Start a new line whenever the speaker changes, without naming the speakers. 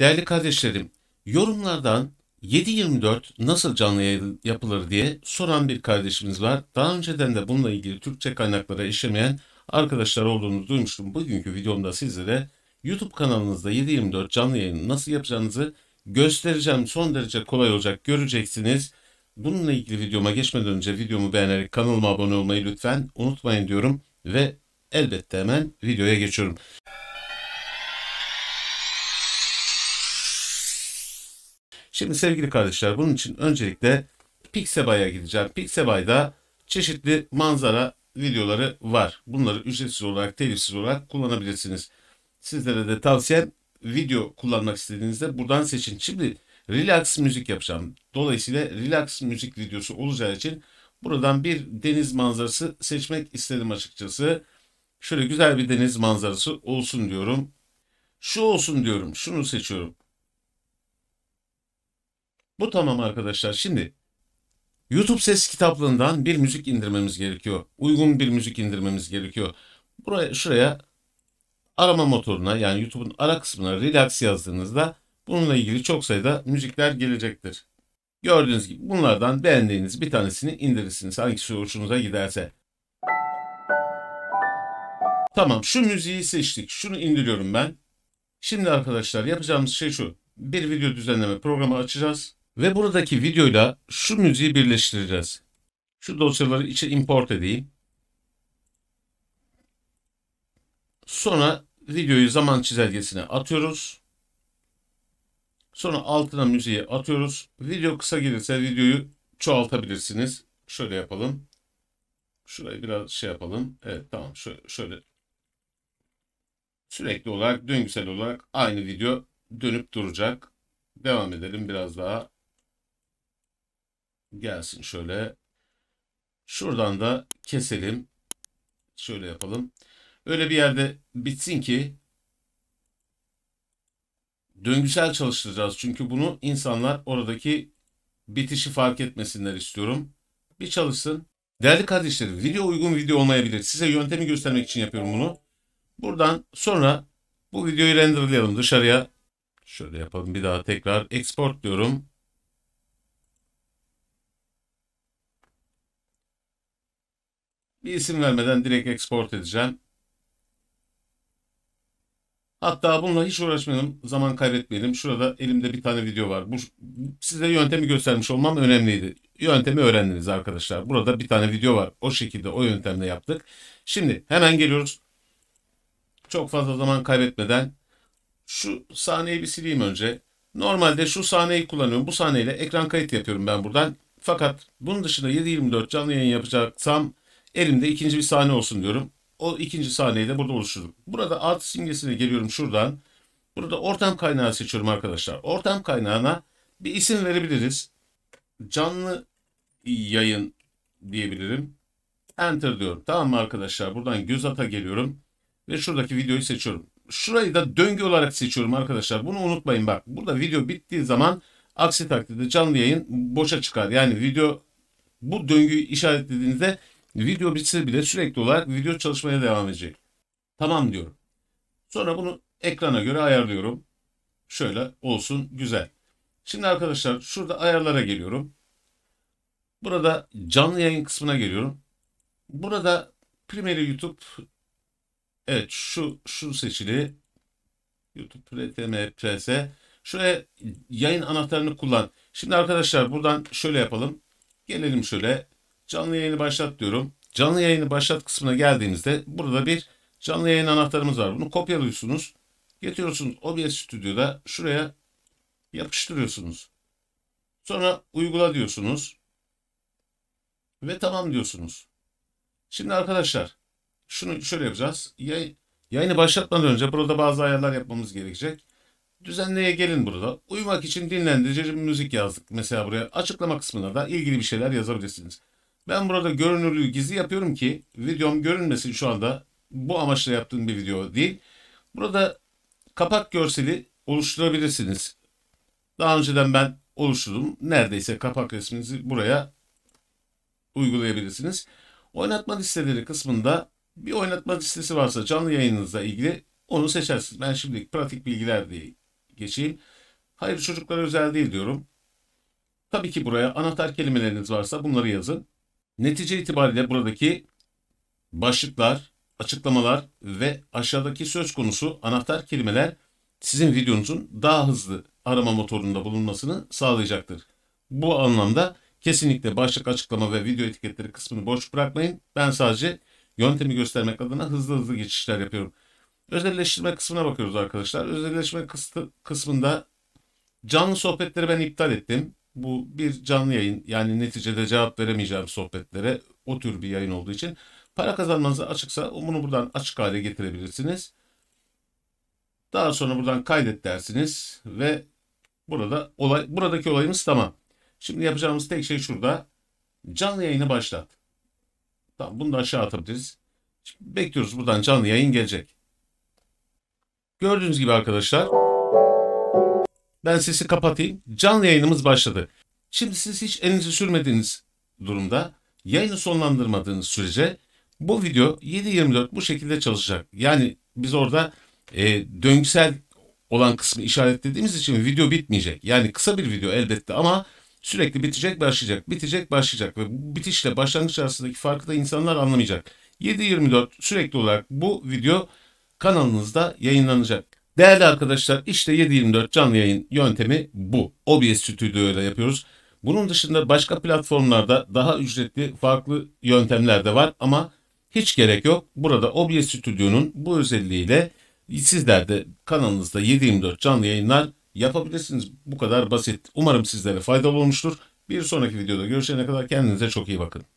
Değerli kardeşlerim, yorumlardan 7-24 nasıl canlı yayın yapılır diye soran bir kardeşimiz var. Daha önceden de bununla ilgili Türkçe kaynaklara işlemeyen arkadaşlar olduğunu duymuştum. Bugünkü videomda sizlere YouTube kanalınızda 7-24 canlı yayını nasıl yapacağınızı göstereceğim. Son derece kolay olacak göreceksiniz. Bununla ilgili videoma geçmeden önce videomu beğenerek kanalıma abone olmayı lütfen unutmayın diyorum ve elbette hemen videoya geçiyorum. Şimdi sevgili kardeşler bunun için öncelikle Pixabay'a gideceğim. Pixabay'da çeşitli manzara videoları var. Bunları ücretsiz olarak, telifsiz olarak kullanabilirsiniz. Sizlere de tavsiyem video kullanmak istediğinizde buradan seçin. Şimdi relax müzik yapacağım. Dolayısıyla relax müzik videosu olacağı için buradan bir deniz manzarası seçmek istedim açıkçası. Şöyle güzel bir deniz manzarası olsun diyorum. Şu olsun diyorum. Şunu seçiyorum. Bu tamam arkadaşlar. Şimdi YouTube ses kitaplığından bir müzik indirmemiz gerekiyor. Uygun bir müzik indirmemiz gerekiyor. Buraya şuraya arama motoruna yani YouTube'un ara kısmına relax yazdığınızda bununla ilgili çok sayıda müzikler gelecektir. Gördüğünüz gibi bunlardan beğendiğiniz bir tanesini indirirsiniz. Hangisi hoşunuza giderse. Tamam şu müziği seçtik. Şunu indiriyorum ben. Şimdi arkadaşlar yapacağımız şey şu. Bir video düzenleme programı açacağız. Ve buradaki videoyla şu müziği birleştireceğiz. Şu dosyaları içe import edeyim. Sonra videoyu zaman çizelgesine atıyoruz. Sonra altına müziği atıyoruz. Video kısa gelirse videoyu çoğaltabilirsiniz. Şöyle yapalım. Şurayı biraz şey yapalım. Evet tamam şöyle, şöyle. Sürekli olarak döngüsel olarak aynı video dönüp duracak. Devam edelim biraz daha. Gelsin şöyle. Şuradan da keselim. Şöyle yapalım. Öyle bir yerde bitsin ki döngüsel çalıştıracağız. Çünkü bunu insanlar oradaki bitişi fark etmesinler istiyorum. Bir çalışsın. Değerli kardeşlerim video uygun video olmayabilir. Size yöntemi göstermek için yapıyorum bunu. Buradan sonra bu videoyu renderlayalım dışarıya. Şöyle yapalım bir daha tekrar export diyorum. Bir isim vermeden direkt export edeceğim. Hatta bununla hiç uğraşmayalım, zaman kaybetmeyelim. Şurada elimde bir tane video var. Bu, size yöntemi göstermiş olmam önemliydi. Yöntemi öğrendiniz arkadaşlar. Burada bir tane video var. O şekilde, o yöntemle yaptık. Şimdi hemen geliyoruz. Çok fazla zaman kaybetmeden şu sahneyi bir sileyim önce. Normalde şu sahneyi kullanıyorum. Bu sahneyle ekran kayıt yapıyorum ben buradan. Fakat bunun dışında 7.24 canlı yayın yapacaksam Elimde ikinci bir sahne olsun diyorum. O ikinci sahneyi de burada oluşturduk. Burada alt simgesine geliyorum şuradan. Burada ortam kaynağı seçiyorum arkadaşlar. Ortam kaynağına bir isim verebiliriz. Canlı yayın diyebilirim. Enter diyorum. Tamam mı arkadaşlar? Buradan göz ata geliyorum. Ve şuradaki videoyu seçiyorum. Şurayı da döngü olarak seçiyorum arkadaşlar. Bunu unutmayın bak. Burada video bittiği zaman aksi takdirde canlı yayın boşa çıkar. Yani video bu döngüyü işaretlediğinizde Video bitse bile sürekli olarak video çalışmaya devam edecek. Tamam diyorum. Sonra bunu ekrana göre ayarlıyorum. Şöyle olsun güzel. Şimdi arkadaşlar şurada ayarlara geliyorum. Burada canlı yayın kısmına geliyorum. Burada Primary YouTube evet şu şu seçili YouTube PRTM PS şuraya yayın anahtarını kullan. Şimdi arkadaşlar buradan şöyle yapalım. Gelelim şöyle Canlı yayını başlat diyorum. Canlı yayını başlat kısmına geldiğinizde burada bir canlı yayın anahtarımız var. Bunu kopyalıyorsunuz. Getiriyorsunuz OBS Studio'da şuraya yapıştırıyorsunuz. Sonra uygula diyorsunuz. Ve tamam diyorsunuz. Şimdi arkadaşlar şunu şöyle yapacağız. Yay, yayını başlatmadan önce burada bazı ayarlar yapmamız gerekecek. Düzenleye gelin burada. Uyumak için dinlendirici müzik yazdık. Mesela buraya açıklama kısmına da ilgili bir şeyler yazabilirsiniz. Ben burada görünürlüğü gizli yapıyorum ki videom görünmesin şu anda. Bu amaçla yaptığım bir video değil. Burada kapak görseli oluşturabilirsiniz. Daha önceden ben oluşturdum. Neredeyse kapak resminizi buraya uygulayabilirsiniz. Oynatma listeleri kısmında bir oynatma listesi varsa canlı yayınınızla ilgili onu seçersiniz. Ben şimdi pratik bilgiler diye geçeyim. Hayır çocuklara özel değil diyorum. Tabii ki buraya anahtar kelimeleriniz varsa bunları yazın. Netice itibariyle buradaki başlıklar, açıklamalar ve aşağıdaki söz konusu anahtar kelimeler sizin videonuzun daha hızlı arama motorunda bulunmasını sağlayacaktır. Bu anlamda kesinlikle başlık açıklama ve video etiketleri kısmını boş bırakmayın. Ben sadece yöntemi göstermek adına hızlı hızlı geçişler yapıyorum. Özelleştirme kısmına bakıyoruz arkadaşlar. Özelleştirme kısmında canlı sohbetleri ben iptal ettim bu bir canlı yayın yani neticede cevap veremeyeceğim sohbetlere o tür bir yayın olduğu için para kazanmanızı açıksa bunu buradan açık hale getirebilirsiniz. Daha sonra buradan kaydet dersiniz ve burada olay buradaki olayımız tamam. Şimdi yapacağımız tek şey şurada canlı yayını başlat. Tamam bunu da aşağı atabiliriz. Şimdi bekliyoruz buradan canlı yayın gelecek. Gördüğünüz gibi arkadaşlar ben sesi kapatayım. Canlı yayınımız başladı. Şimdi siz hiç elinizi sürmediğiniz durumda yayını sonlandırmadığınız sürece bu video 7.24 bu şekilde çalışacak. Yani biz orada e, döngüsel olan kısmı işaretlediğimiz için video bitmeyecek. Yani kısa bir video elbette ama sürekli bitecek başlayacak, bitecek başlayacak ve bu bitişle başlangıç arasındaki farkı da insanlar anlamayacak. 7.24 sürekli olarak bu video kanalınızda yayınlanacak. Değerli arkadaşlar işte 7.24 canlı yayın yöntemi bu. OBS Stüdyo'yla yapıyoruz. Bunun dışında başka platformlarda daha ücretli farklı yöntemler de var ama hiç gerek yok. Burada OBS Stüdyo'nun bu özelliğiyle sizler de kanalınızda 7.24 canlı yayınlar yapabilirsiniz. Bu kadar basit. Umarım sizlere faydalı olmuştur. Bir sonraki videoda görüşene kadar kendinize çok iyi bakın.